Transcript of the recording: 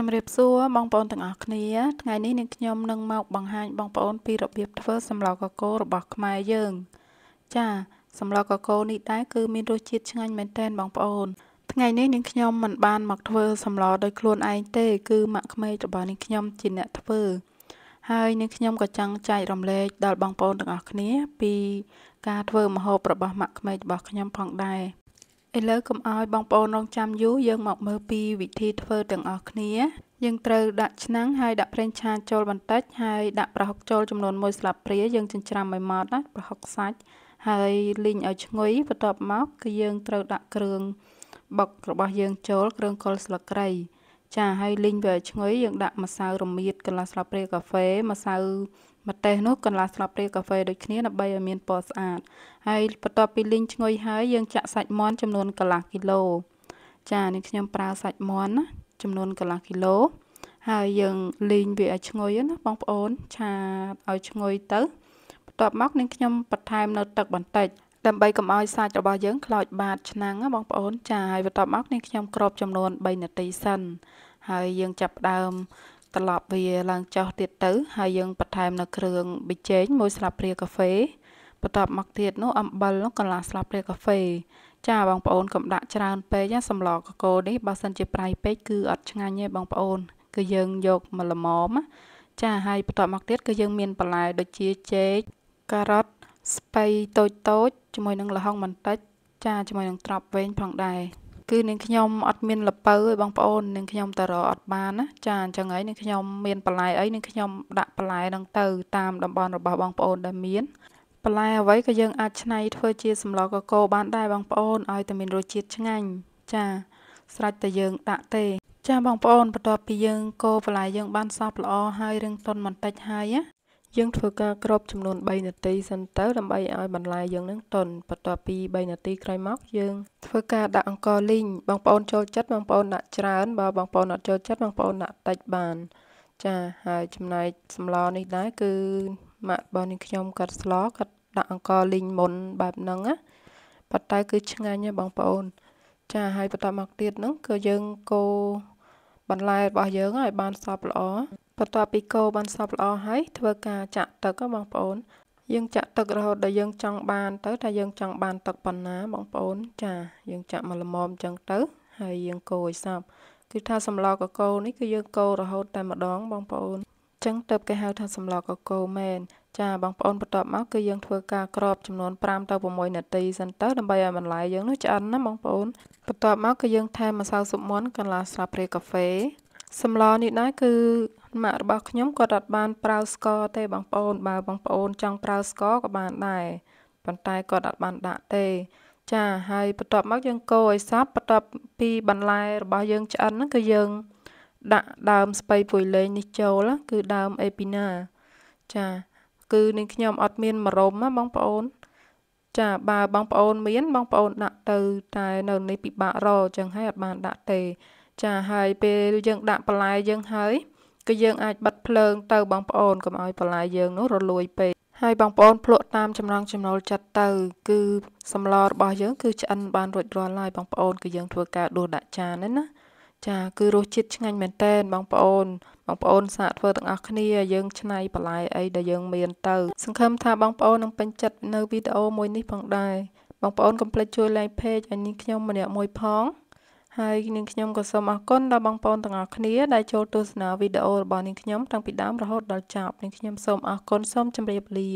ជំរាបសួរបងប្អូនទាំងអស់គ្នាថ្ងៃនេះនាងខ្ញុំនឹងមកបង្ហាញបងប្អូនពីរបៀបធ្វើសម្លកកូររបស់ខ្មែរយើងចាសម្លកកូរនេះដែរគឺមានរសជាតិឆ្ងាញ់មែនទែនបងប្អូន ថ្ងៃនេះនាងខ្ញុំមិនបានមកធ្វើសម្លដោយខ្លួនឯងទេ គឺម៉ាក់ក្មេករបស់នាងខ្ញុំជាអ្នកធ្វើហើយនាងខ្ញុំក៏ចង់ចែករំលែកដល់បងប្អូនទាំងអស់គ្នាពីការធ្វើម្ហូបរបស់ម៉ាក់ក្មេករបស់ខ្ញុំផងដែរឥឡូវកុំឲ្យបងប្អូនរងចាំយូរយើងមកមើលពីវិធីធ្វើទាំងអស់គ្នាយើងត្រូវដាក់ឆ្នាំងហើយដាក់ប្រេងឆាចូលបន្តិចហើយដាក់ប្រហុកចូលចំនួន1ស្លាបព្រាយើងចិញ្ច្រាំមួយម៉ត់ណាប្រហុកសាច់ហើយលីងឲ្យឈ្ងុយបន្ទាប់មកគឺយើងត្រូវដាក់គ្រឿងបុករបស់យើងចូលគ្រឿងកុលស្លឹកគ្រៃចាហើយលីងវាឈ្ងុយយើងដាក់ម្សៅរមៀតកន្លះស្លាបព្រាកាហ្វេម្សៅម្ទេសនោះកន្លះស្លាបព្រាកាហ្វេដូចគ្នាដើម្បីឲ្យមានពណ៌ស្អាតហើយបន្ទាប់ពីលីងឈ្ងុយហើយយើងចាក់សាច់មាន់ចំនួនកន្លះគីឡូចានេះខ្ញុំប្រើសាច់មាន់ណាចំនួនកន្លះគីឡូហើយយើងលីងវាឲ្យឈ្ងុយណាបងប្អូនឆាឲ្យឈ្ងុយទៅបន្ទាប់មកនឹងខ្ញុំបន្ថែមនៅទឹកបន្តិចដើម្បីកុំឲ្យសាច់របស់យើងខ្លោចបាតឆ្នាំងណាបងប្អូនចាហើយបន្ទាប់មកនេះខ្ញុំគ្របចំនួន3នាទីសិនហើយយើងចាប់ផ្ដើមត្រឡប់វាឡើងចុះទៀតទៅ ហើយយើងបន្ថែម នៅគ្រឿងប៊ីចេងមួយស្លាបព្រាកាហ្វេបន្ទាប់មកទៀតនោះអំបិលនោះកន្លះស្លាបព្រាកាហ្វេចាបងប្អូនកុំដាក់ច្រើនពេកណាសម្លកកូរនេះបើសិនជាប្រៃពេកគឺអត់ឆ្ងាញ់ទេបងប្អូន គឺយើងយកមកល្មមចាហើយបន្ទាប់មកទៀតគឺយើងមានបន្លែដូចជាចេកការ៉ុតស្ពៃតូចតូចជាមួយនឹងល្ហុងបន្តិចចាជាមួយនឹងត្រប់វែងផងដែរគឺនាងខ្ញុំអត់មានលពៅទេបងប្អូននាងខ្ញុំតរអត់បានណាចាអញ្ចឹងហើយនាងខ្ញុំមានបន្លែអីនាងខ្ញុំដាក់បន្លែហ្នឹងទៅតាមតំបន់របស់បងប្អូនដែលមានបន្លែអ្វីក៏យើងអាចច្នៃធ្វើជាសម្លកកូរបានដែរបងប្អូនឲ្យតែមានរសជាតិឆ្ងាញ់ចា ស្រេចតែយើង ដាក់ទេចាបងប្អូនបន្ទាប់ពីយើងកូរបន្លែយើងបានសព្វល្អហើយរឿងតុនបន្តិចហើយណាយើងធ្វើការគ្របចំនួន3នាទីសិនទៅដើម្បីឲ្យ បន្លែយើងនឹងទន់បន្ទាប់ពី3នាទីក្រោយមក យើងធ្វើការដាក់អង្ករលីងបងប្អូនចូលចិត្តបងប្អូនដាក់ច្រើនបើបងប្អូនអត់ចូលចិត្តបងប្អូនដាក់តិចបាន ចាហើយចំណែកសម្លនេះដែរគឺម៉ាក់បងនេះខ្ញុំគាត់ស្លគាត់ដាក់អង្ករលីងមុនបែបហ្នឹងណាប៉ុន្តែគឺឆ្ងាញ់ណាបងប្អូនចាហើយបន្តមកទៀតហ្នឹងគឺយើងកូរបន្លែរបស់យើងឲ្យបានសព្វល្អបន្ទាប់ពីកូរបានសព្វល្អហើយធ្វើការចាក់ទឹកបងប្អូនយើងចាក់ទឹករហូតដល់យើងចង់បានទៅថាយើងចង់បានទឹកប៉ុណ្ណាបងប្អូន ចា យើងចាក់មកល្មមអញ្ចឹងទៅហើយយើងកូរឲ្យសព្វគឺថាសម្លកកូរនេះគឺយើងកូររហូតតែម្ដងបងប្អូនចឹងទៅគេហៅថាសម្លកកូរមែនចាបងប្អូនបន្ទាប់មកគឺយើងធ្វើការក្របចំនួន5ទៅ6នាទីសិនទៅដើម្បីឲ្យបន្លែយើងនោះឆ្អិនណាបងប្អូនបន្ទាប់មកគឺយើងថែមម្សៅស៊ុបមាន់កន្លះស្លាបព្រាកាហ្វេសម្លនេះដែរគឺម៉ាក់របស់ខ្ញុំគាត់អត់បានប្រើស្ករទេបងប្អូនបើបងប្អូនចង់ប្រើស្ករក៏បានដែរប៉ុន្តែគាត់អត់បានដាក់ទេ ចាហើយបន្ទាប់មកយើងកូរឲ្យសព្វបន្ទាប់ពីបន្លែរបស់យើងឆ្អិនហ្នឹងគឺយើង ដាក់ដើមស្ពៃពួយលេងនេះចូល គឺដើមអេពីណា ចាគឺនាងខ្ញុំអត់មានមរមណាបងប្អូន ចាបើបងប្អូនមានបងប្អូនដាក់ទៅតែនៅនេះពិបាករអញ្ចឹងហើយអត់បានដាក់ទេចាហើយពេលយើងដាក់បន្លែយើងហើយគឺយើងអាចបិទភ្លើងទៅបងប្អូនកុំឲ្យបន្លែយើងនោះរលួយពេកហើយបងប្អូនភ្លក់តាមចំណងចំណូលចិត្តទៅ គឺសម្លរបស់យើងគឺឆ្អិនបានរួចរាល់ហើយបងប្អូនគឺយើងធ្វើការដួសដាក់ចានហ្នឹងណាចាគឺរសជាតិឆ្ងាញ់មែនតើបងប្អូនបងប្អូនសាកធ្វើទាំងអស់គ្នាយើងច្នៃបន្លែអីដែលយើងមានទៅ សង្ឃឹមថាបងប្អូននឹងពេញចិត្តនៅវីដេអូមួយនេះផងដែរបងប្អូនកុំភ្លេចជួយ like page ឲ្យនាងខ្ញុំម្នាក់មួយផងហើយនាងខ្ញុំក៏សូមអរគុណដល់បងប្អូនទាំងអស់គ្នាដែលចូលទស្សនាវីដេអូរបស់នាងខ្ញុំតាំងពីដើមរហូតដល់ចប់នាងខ្ញុំសូមអរគុណសូមជម្រាបលា